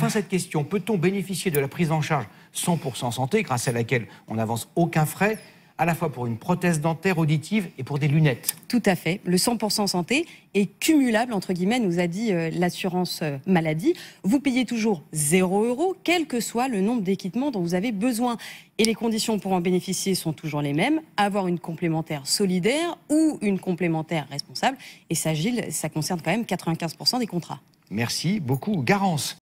Enfin, cette question, peut-on bénéficier de la prise en charge 100% santé, grâce à laquelle on n'avance aucun frais à la fois pour une prothèse dentaire auditive et pour des lunettes. Tout à fait. Le 100% santé est cumulable, entre guillemets, nous a dit euh, l'assurance euh, maladie. Vous payez toujours 0 euros, quel que soit le nombre d'équipements dont vous avez besoin. Et les conditions pour en bénéficier sont toujours les mêmes. Avoir une complémentaire solidaire ou une complémentaire responsable. Et ça, ça concerne quand même 95% des contrats. Merci beaucoup. Garance.